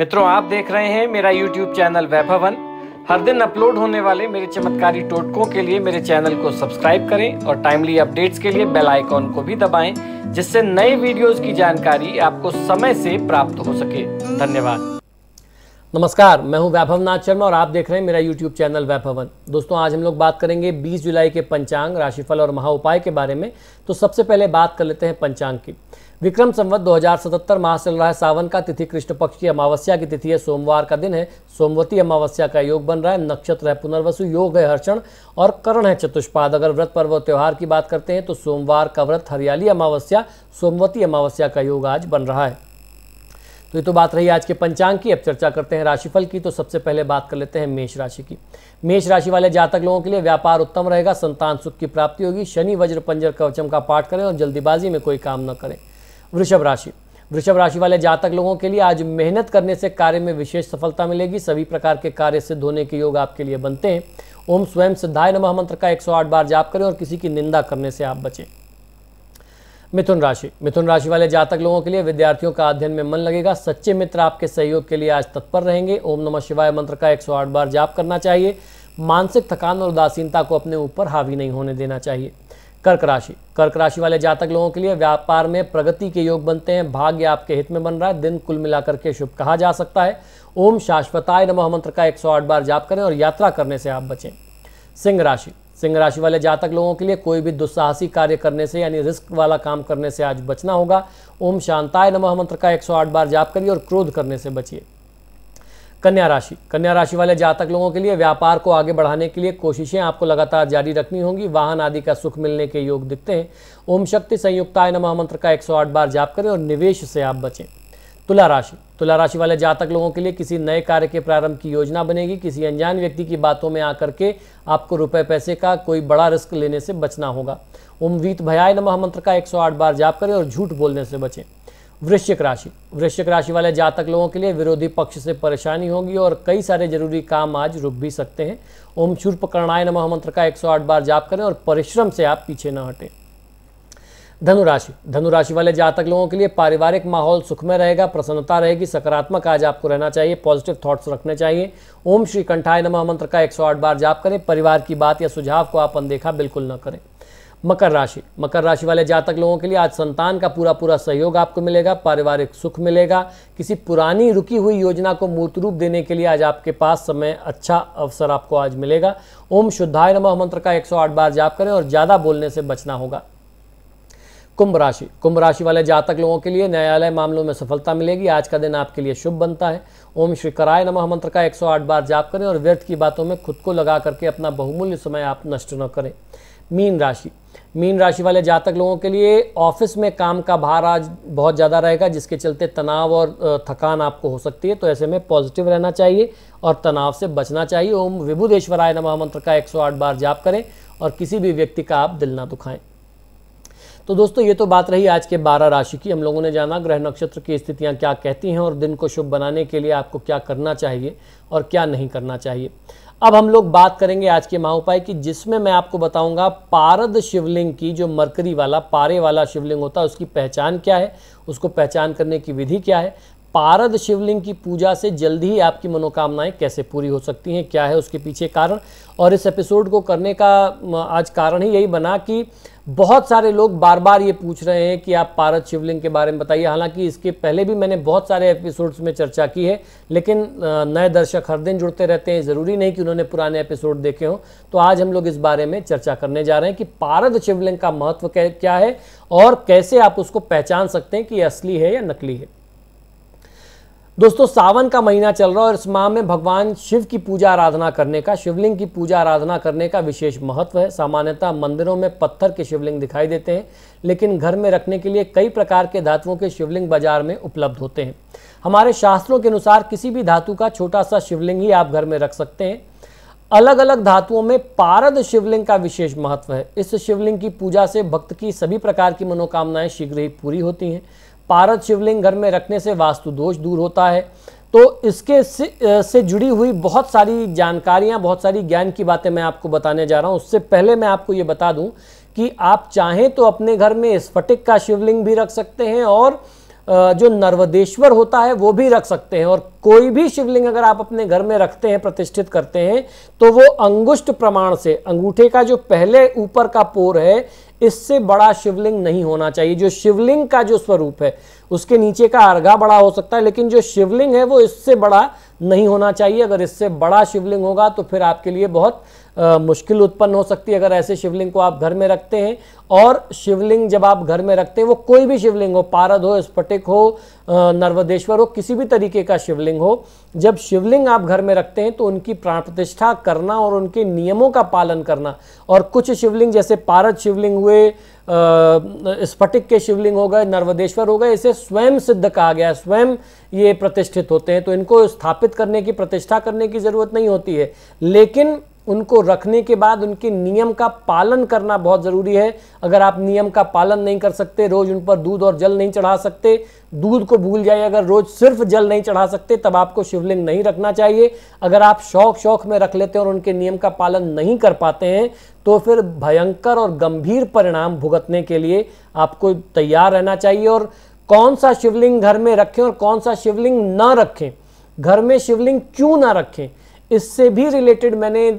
मित्रों आप देख रहे हैं मेरा YouTube चैनल वैभवन हर दिन अपलोड होने वाले मेरे चमत्कारी टोटकों के लिए मेरे चैनल को सब्सक्राइब करें और टाइमली अपडेट्स के लिए बेल आइकॉन को भी दबाएं जिससे नए वीडियोस की जानकारी आपको समय से प्राप्त हो सके धन्यवाद नमस्कार मैं हूं वैभव नाथ शर्मा और आप देख रहे हैं मेरा यूट्यूब चैनल वैभवन दोस्तों आज हम लोग बात करेंगे 20 जुलाई के पंचांग राशिफल और महा उपाय के बारे में तो सबसे पहले बात कर लेते हैं पंचांग की विक्रम संवत 2077 माह चल रहा है सावन का तिथि कृष्ण पक्ष की अमावस्या की तिथि है सोमवार का दिन है सोमवती अमावस्या का योग बन रहा है नक्षत्र है पुनर्वसु योग है हर्षण और करण है चतुष्पाद अगर व्रत पर्व त्यौहार की बात करते हैं तो सोमवार का व्रत हरियाली अमावस्या सोमवती अमावस्या का योग आज बन रहा है तो ये तो बात रही आज के पंचांग की अब चर्चा करते हैं राशिफल की तो सबसे पहले बात कर लेते हैं मेष राशि की मेष राशि वाले जातक लोगों के लिए व्यापार उत्तम रहेगा संतान सुख की प्राप्ति होगी शनि वज्र पंजर कवचम का पाठ करें और जल्दीबाजी में कोई काम न करें वृषभ राशि वृषभ राशि वाले जातक लोगों के लिए आज मेहनत करने से कार्य में विशेष सफलता मिलेगी सभी प्रकार के कार्य सिद्ध होने के योग आपके लिए बनते हैं ओम स्वयं सिद्धाय नमः मंत्र का 108 बार जाप करें और किसी की निंदा करने से आप बचें मिथुन राशि मिथुन राशि वाले जातक लोगों के लिए विद्यार्थियों का अध्ययन में मन लगेगा सच्चे मित्र आपके सहयोग के लिए आज तत्पर रहेंगे ओम नमः शिवाय मंत्र का 108 बार जाप करना चाहिए मानसिक थकान और उदासीनता को अपने ऊपर हावी नहीं होने देना चाहिए कर्क राशि कर्क राशि वाले जातक लोगों के लिए व्यापार में प्रगति के योग बनते हैं भाग्य आपके हित में बन रहा है दिन कुल मिलाकर के शुभ कहा जा सकता है ओम शाश्वताय नमः मंत्र का 108 बार जाप करें और यात्रा करने से आप बचें सिंह राशि सिंह राशि वाले जातक लोगों के लिए कोई भी दुस्साहसी कार्य करने से यानी रिस्क वाला काम करने से आज बचना होगा ओम शांताय नमः मंत्र का 108 बार जाप करिए और क्रोध करने से बचिए कन्या राशि कन्या राशि वाले जातक लोगों के लिए व्यापार को आगे बढ़ाने के लिए कोशिशें आपको लगातार जारी रखनी होंगी वाहन आदि का सुख मिलने के योग दिखते हैं ओम शक्ति संयुक्ताय नमः मंत्र का 108 बार जाप करें और निवेश से आप बचें तुला राशि तुला राशि वाले जातक लोगों के लिए किसी नए कार्य के प्रारंभ की योजना बनेगी किसी अनजान व्यक्ति की बातों में आकर के आपको रुपए पैसे का कोई बड़ा रिस्क लेने से बचना होगा उमवीत भयाय नमः मंत्र का 108 बार जाप करें और झूठ बोलने से बचें वृश्चिक राशि वृश्चिक राशि वाले जातक लोगों के लिए विरोधी पक्ष से परेशानी होगी और कई सारे जरूरी काम आज रुक भी सकते हैं ओम शूर्प कर्णाय न मंत्र का आठ बार जाप करें और परिश्रम से आप पीछे न हटें धनुराशि धनुराशि वाले जातक लोगों के लिए पारिवारिक माहौल सुखमय रहेगा प्रसन्नता रहेगी सकारात्मक आज आपको रहना चाहिए पॉजिटिव थॉट्स रखने चाहिए ओम श्री कंठाय नमः मंत्र का 108 बार जाप करें परिवार की बात या सुझाव को आप अनदेखा बिल्कुल न करें मकर राशि मकर राशि वाले जातक लोगों के लिए आज संतान का पूरा पूरा सहयोग आपको मिलेगा पारिवारिक सुख मिलेगा किसी पुरानी रुकी हुई योजना को मूर्त रूप देने के लिए आज आपके पास समय अच्छा अवसर आपको आज मिलेगा ओम शुद्धाय नमः मंत्र का 108 बार जाप करें और ज़्यादा बोलने से बचना होगा कुंभ राशि कुंभ राशि वाले जातक लोगों के लिए न्यायालय मामलों में सफलता मिलेगी आज का दिन आपके लिए शुभ बनता है ओम श्री कराय नमः मंत्र का 108 बार जाप करें और व्यर्थ की बातों में खुद को लगा करके अपना बहुमूल्य समय आप नष्ट न करें मीन राशि मीन राशि वाले जातक लोगों के लिए ऑफिस में काम का भार आज बहुत ज़्यादा रहेगा जिसके चलते तनाव और थकान आपको हो सकती है तो ऐसे में पॉजिटिव रहना चाहिए और तनाव से बचना चाहिए ओम विभुदेश्वराय नमः मंत्र का 108 बार जाप करें और किसी भी व्यक्ति का आप दिल ना दुखाएं तो दोस्तों ये तो बात रही आज के बारह राशि की हम लोगों ने जाना ग्रह नक्षत्र की स्थितियाँ क्या कहती हैं और दिन को शुभ बनाने के लिए आपको क्या करना चाहिए और क्या नहीं करना चाहिए अब हम लोग बात करेंगे आज के महा उपाय की जिसमें मैं आपको बताऊंगा पारद शिवलिंग की जो मरकरी वाला पारे वाला शिवलिंग होता है उसकी पहचान क्या है उसको पहचान करने की विधि क्या है पारद शिवलिंग की पूजा से जल्द ही आपकी मनोकामनाएं कैसे पूरी हो सकती हैं क्या है उसके पीछे कारण और इस एपिसोड को करने का आज कारण ही यही बना कि बहुत सारे लोग बार बार ये पूछ रहे हैं कि आप पारद शिवलिंग के बारे में बताइए हालांकि इसके पहले भी मैंने बहुत सारे एपिसोड्स में चर्चा की है लेकिन नए दर्शक हर दिन जुड़ते रहते हैं ज़रूरी नहीं कि उन्होंने पुराने एपिसोड देखे हों तो आज हम लोग इस बारे में चर्चा करने जा रहे हैं कि पारद शिवलिंग का महत्व क्या है और कैसे आप उसको पहचान सकते हैं कि असली है या नकली है दोस्तों सावन का महीना चल रहा है और इस माह में भगवान शिव की पूजा आराधना करने का शिवलिंग की पूजा आराधना करने का विशेष महत्व है सामान्यतः मंदिरों में पत्थर के शिवलिंग दिखाई देते हैं लेकिन घर में रखने के लिए कई प्रकार के धातुओं के शिवलिंग बाजार में उपलब्ध होते हैं हमारे शास्त्रों के अनुसार किसी भी धातु का छोटा सा शिवलिंग ही आप घर में रख सकते हैं अलग अलग धातुओं में पारद शिवलिंग का विशेष महत्व है इस शिवलिंग की पूजा से भक्त की सभी प्रकार की मनोकामनाएं शीघ्र ही पूरी होती हैं पारद शिवलिंग घर में रखने से वास्तु दोष दूर होता है तो इसके से, जुड़ी हुई बहुत सारी जानकारियां बहुत सारी ज्ञान की बातें मैं आपको बताने जा रहा हूं उससे पहले मैं आपको ये बता दूं कि आप चाहें तो अपने घर में स्फटिक का शिवलिंग भी रख सकते हैं और जो नर्वदेश्वर होता है वो भी रख सकते हैं और कोई भी शिवलिंग अगर आप अपने घर में रखते हैं प्रतिष्ठित करते हैं तो वो अंगुष्ट प्रमाण से अंगूठे का जो पहले ऊपर का पोर है इससे बड़ा शिवलिंग नहीं होना चाहिए जो शिवलिंग का जो स्वरूप है उसके नीचे का अर्घा बड़ा हो सकता है लेकिन जो शिवलिंग है वो इससे बड़ा नहीं होना चाहिए अगर इससे बड़ा शिवलिंग होगा तो फिर आपके लिए बहुत मुश्किल उत्पन्न हो सकती है अगर ऐसे शिवलिंग को आप घर में रखते हैं और शिवलिंग जब आप घर में रखते हैं वो कोई भी शिवलिंग हो पारद हो स्फटिक हो नर्वदेश्वर हो किसी भी तरीके का शिवलिंग हो जब शिवलिंग आप घर में रखते हैं तो उनकी प्राण प्रतिष्ठा करना और उनके नियमों का पालन करना और कुछ शिवलिंग जैसे पारद शिवलिंग हुए स्फटिक के शिवलिंग हो गए नर्वदेश्वर हो गए इसे स्वयं सिद्ध कहा गया स्वयं ये प्रतिष्ठित होते हैं तो इनको स्थापित करने की प्रतिष्ठा करने की ज़रूरत नहीं होती है लेकिन उनको रखने के बाद उनके नियम का पालन करना बहुत ज़रूरी है अगर आप नियम का पालन नहीं कर सकते रोज़ उन पर दूध और जल नहीं चढ़ा सकते दूध को भूल जाए अगर रोज़ सिर्फ जल नहीं चढ़ा सकते तब आपको शिवलिंग नहीं रखना चाहिए अगर आप शौक शौक में रख लेते हैं और उनके नियम का पालन नहीं कर पाते हैं तो फिर भयंकर और गंभीर परिणाम भुगतने के लिए आपको तैयार रहना चाहिए और कौन सा शिवलिंग घर में रखें और कौन सा शिवलिंग ना रखें घर में शिवलिंग क्यों ना रखें इससे भी रिलेटेड मैंने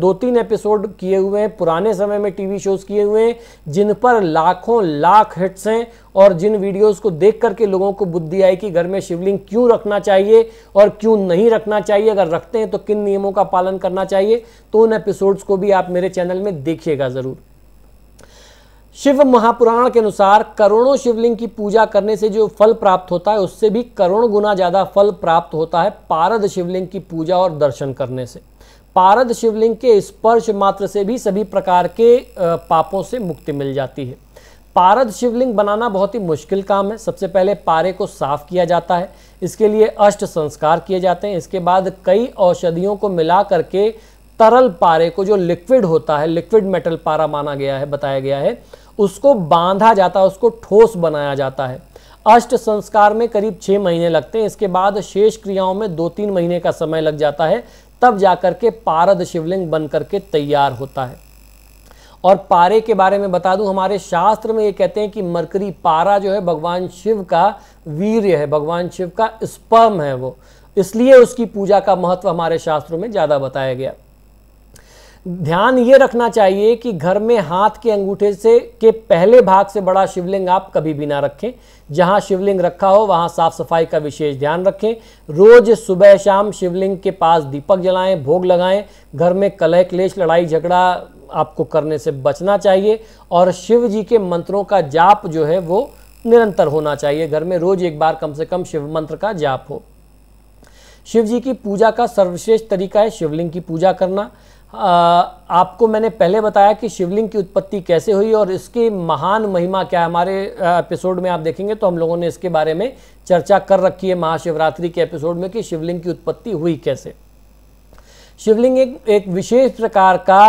दो तीन एपिसोड किए हुए हैं पुराने समय में टीवी शोज किए हुए हैं जिन पर लाखों लाख हिट्स हैं और जिन वीडियोस को देख करके लोगों को बुद्धि आई कि घर में शिवलिंग क्यों रखना चाहिए और क्यों नहीं रखना चाहिए अगर रखते हैं तो किन नियमों का पालन करना चाहिए तो उन एपिसोड्स को भी आप मेरे चैनल में देखिएगा ज़रूर शिव महापुराण के अनुसार करोड़ों शिवलिंग की पूजा करने से जो फल प्राप्त होता है उससे भी करोड़ गुना ज़्यादा फल प्राप्त होता है पारद शिवलिंग की पूजा और दर्शन करने से पारद शिवलिंग के स्पर्श मात्र से भी सभी प्रकार के पापों से मुक्ति मिल जाती है पारद शिवलिंग बनाना बहुत ही मुश्किल काम है सबसे पहले पारे को साफ किया जाता है इसके लिए अष्ट संस्कार किए जाते हैं इसके बाद कई औषधियों को मिला करके तरल पारे को जो लिक्विड होता है लिक्विड मेटल पारा माना गया है बताया गया है उसको बांधा जाता है उसको ठोस बनाया जाता है अष्ट संस्कार में करीब छः महीने लगते हैं इसके बाद शेष क्रियाओं में दो तीन महीने का समय लग जाता है तब जाकर के पारद शिवलिंग बन करके तैयार होता है और पारे के बारे में बता दूं हमारे शास्त्र में ये कहते हैं कि मरकरी पारा जो है भगवान शिव का वीर्य है भगवान शिव का स्पर्म है वो इसलिए उसकी पूजा का महत्व हमारे शास्त्रों में ज़्यादा बताया गया ध्यान ये रखना चाहिए कि घर में हाथ के अंगूठे से के पहले भाग से बड़ा शिवलिंग आप कभी भी ना रखें जहां शिवलिंग रखा हो वहां साफ सफाई का विशेष ध्यान रखें रोज सुबह शाम शिवलिंग के पास दीपक जलाएं भोग लगाएं घर में कलह क्लेश लड़ाई झगड़ा आपको करने से बचना चाहिए और शिव जी के मंत्रों का जाप जो है वो निरंतर होना चाहिए घर में रोज एक बार कम से कम शिव मंत्र का जाप हो शिव जी की पूजा का सर्वश्रेष्ठ तरीका है शिवलिंग की पूजा करना आपको मैंने पहले बताया कि शिवलिंग की उत्पत्ति कैसे हुई और इसकी महान महिमा क्या है हमारे एपिसोड में आप देखेंगे तो हम लोगों ने इसके बारे में चर्चा कर रखी है महाशिवरात्रि के एपिसोड में कि शिवलिंग की उत्पत्ति हुई कैसे शिवलिंग एक एक विशेष प्रकार का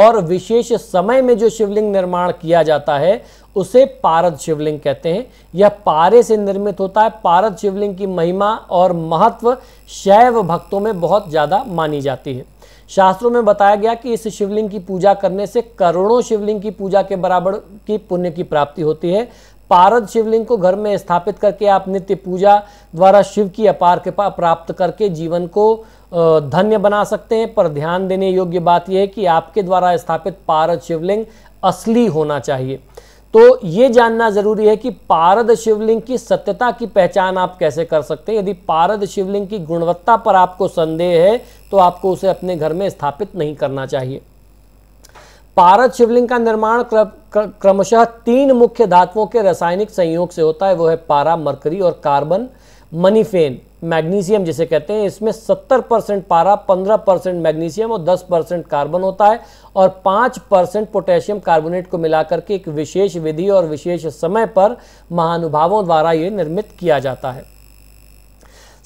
और विशेष समय में जो शिवलिंग निर्माण किया जाता है उसे पारद शिवलिंग कहते हैं यह पारे से निर्मित होता है पारद शिवलिंग की महिमा और महत्व शैव भक्तों में बहुत ज़्यादा मानी जाती है शास्त्रों में बताया गया कि इस शिवलिंग की पूजा करने से करोड़ों शिवलिंग की पूजा के बराबर की पुण्य की प्राप्ति होती है पारद शिवलिंग को घर में स्थापित करके आप नित्य पूजा द्वारा शिव की अपार कृपा प्राप्त करके जीवन को धन्य बना सकते हैं पर ध्यान देने योग्य बात यह है कि आपके द्वारा स्थापित पारद शिवलिंग असली होना चाहिए तो ये जानना जरूरी है कि पारद शिवलिंग की सत्यता की पहचान आप कैसे कर सकते हैं यदि पारद शिवलिंग की गुणवत्ता पर आपको संदेह है तो आपको उसे अपने घर में स्थापित नहीं करना चाहिए पारद शिवलिंग का निर्माण क्रमशः तीन मुख्य धातुओं के रासायनिक संयोग से होता है वो है पारा मरकरी और कार्बन मनीफेन मैग्नीशियम जिसे कहते हैं इसमें 70 परसेंट पारा 15 परसेंट मैग्नीशियम और 10 परसेंट कार्बन होता है और 5 परसेंट पोटेशियम कार्बोनेट को मिलाकर के एक विशेष विधि और विशेष समय पर महानुभावों द्वारा ये निर्मित किया जाता है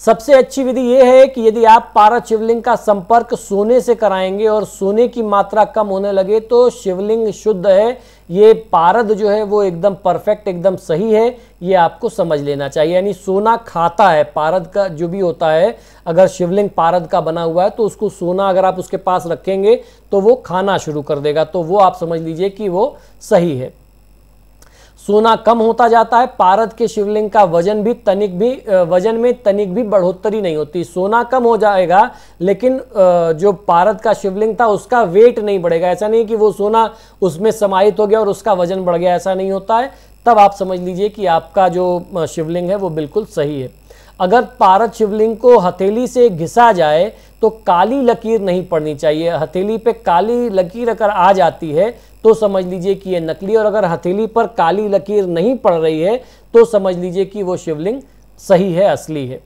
सबसे अच्छी विधि यह है कि यदि आप पारा शिवलिंग का संपर्क सोने से कराएंगे और सोने की मात्रा कम होने लगे तो शिवलिंग शुद्ध है ये पारद जो है वो एकदम परफेक्ट एकदम सही है ये आपको समझ लेना चाहिए यानी सोना खाता है पारद का जो भी होता है अगर शिवलिंग पारद का बना हुआ है तो उसको सोना अगर आप उसके पास रखेंगे तो वो खाना शुरू कर देगा तो वो आप समझ लीजिए कि वो सही है सोना कम होता जाता है पारद के शिवलिंग का वजन भी तनिक भी वजन में तनिक भी बढ़ोतरी नहीं होती सोना कम हो जाएगा लेकिन जो पारद का शिवलिंग था उसका वेट नहीं बढ़ेगा ऐसा नहीं कि वो सोना उसमें समाहित हो गया और उसका वजन बढ़ गया ऐसा नहीं होता है तब आप समझ लीजिए कि आपका जो शिवलिंग है वो बिल्कुल सही है अगर पारद शिवलिंग को हथेली से घिसा जाए तो काली लकीर नहीं पड़नी चाहिए हथेली पे काली लकीर अगर आ जाती है तो समझ लीजिए कि ये नकली और अगर हथेली पर काली लकीर नहीं पड़ रही है तो समझ लीजिए कि वो शिवलिंग सही है असली है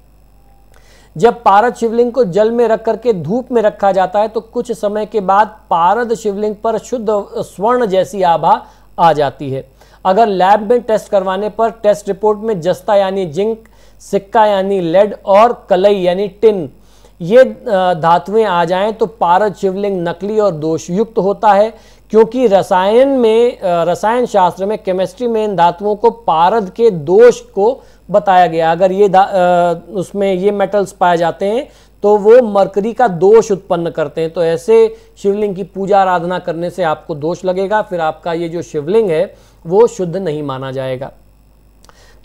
जब पारद शिवलिंग को जल में रख करके धूप में रखा जाता है तो कुछ समय के बाद पारद शिवलिंग पर शुद्ध स्वर्ण जैसी आभा आ जाती है अगर लैब में टेस्ट करवाने पर टेस्ट रिपोर्ट में जस्ता यानी जिंक सिक्का यानी लेड और कलई यानी टिन ये धातुएं आ जाएं तो पारद शिवलिंग नकली और दोषयुक्त होता है क्योंकि रसायन में रसायन शास्त्र में केमिस्ट्री में इन धातुओं को पारद के दोष को बताया गया अगर ये आ, उसमें ये मेटल्स पाए जाते हैं तो वो मरकरी का दोष उत्पन्न करते हैं तो ऐसे शिवलिंग की पूजा आराधना करने से आपको दोष लगेगा फिर आपका ये जो शिवलिंग है वो शुद्ध नहीं माना जाएगा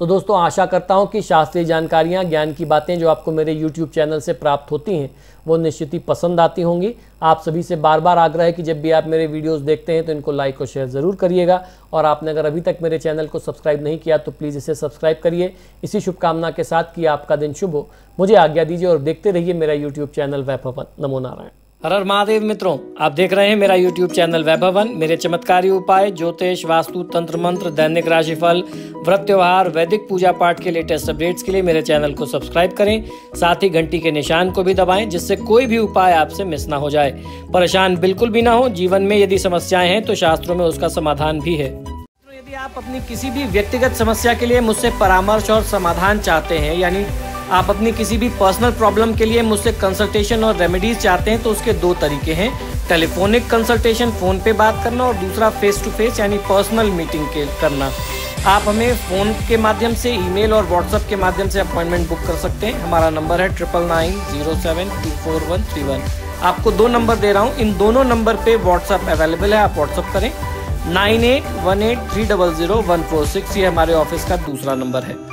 तो दोस्तों आशा करता हूँ कि शास्त्रीय जानकारियाँ ज्ञान की बातें जो आपको मेरे यूट्यूब चैनल से प्राप्त होती हैं वो निश्चित ही पसंद आती होंगी आप सभी से बार बार आग्रह है कि जब भी आप मेरे वीडियोस देखते हैं तो इनको लाइक और शेयर ज़रूर करिएगा और आपने अगर अभी तक मेरे चैनल को सब्सक्राइब नहीं किया तो प्लीज़ इसे सब्सक्राइब करिए इसी शुभकामना के साथ कि आपका दिन शुभ हो मुझे आज्ञा दीजिए और देखते रहिए मेरा यूट्यूब चैनल वैभवन नमो नारायण हर हर महादेव मित्रों आप देख रहे हैं मेरा यूट्यूब चैनल वैभवन मेरे चमत्कारी उपाय ज्योतिष वास्तु तंत्र मंत्र दैनिक राशिफल व्रत त्योहार वैदिक पूजा पाठ के लेटेस्ट अपडेट्स के लिए मेरे चैनल को सब्सक्राइब करें साथ ही घंटी के निशान को भी दबाएं जिससे कोई भी उपाय आपसे मिस ना हो जाए परेशान बिल्कुल भी ना हो जीवन में यदि समस्याएं हैं तो शास्त्रों में उसका समाधान भी है तो यदि आप अपनी किसी भी व्यक्तिगत समस्या के लिए मुझसे परामर्श और समाधान चाहते हैं यानी आप अपनी किसी भी पर्सनल प्रॉब्लम के लिए मुझसे कंसल्टेशन और रेमेडीज चाहते हैं तो उसके दो तरीके हैं टेलीफोनिक कंसल्टेशन फ़ोन पे बात करना और दूसरा फेस टू फेस यानी पर्सनल मीटिंग के करना आप हमें फ़ोन के माध्यम से ईमेल और व्हाट्सएप के माध्यम से अपॉइंटमेंट बुक कर सकते हैं हमारा नंबर है triple nine zero seven two four one three one आपको दो नंबर दे रहा हूँ इन दोनों नंबर पे व्हाट्सएप अवेलेबल है आप व्हाट्सएप करें nine eight one eight three double zero one four six ये हमारे ऑफिस का दूसरा नंबर है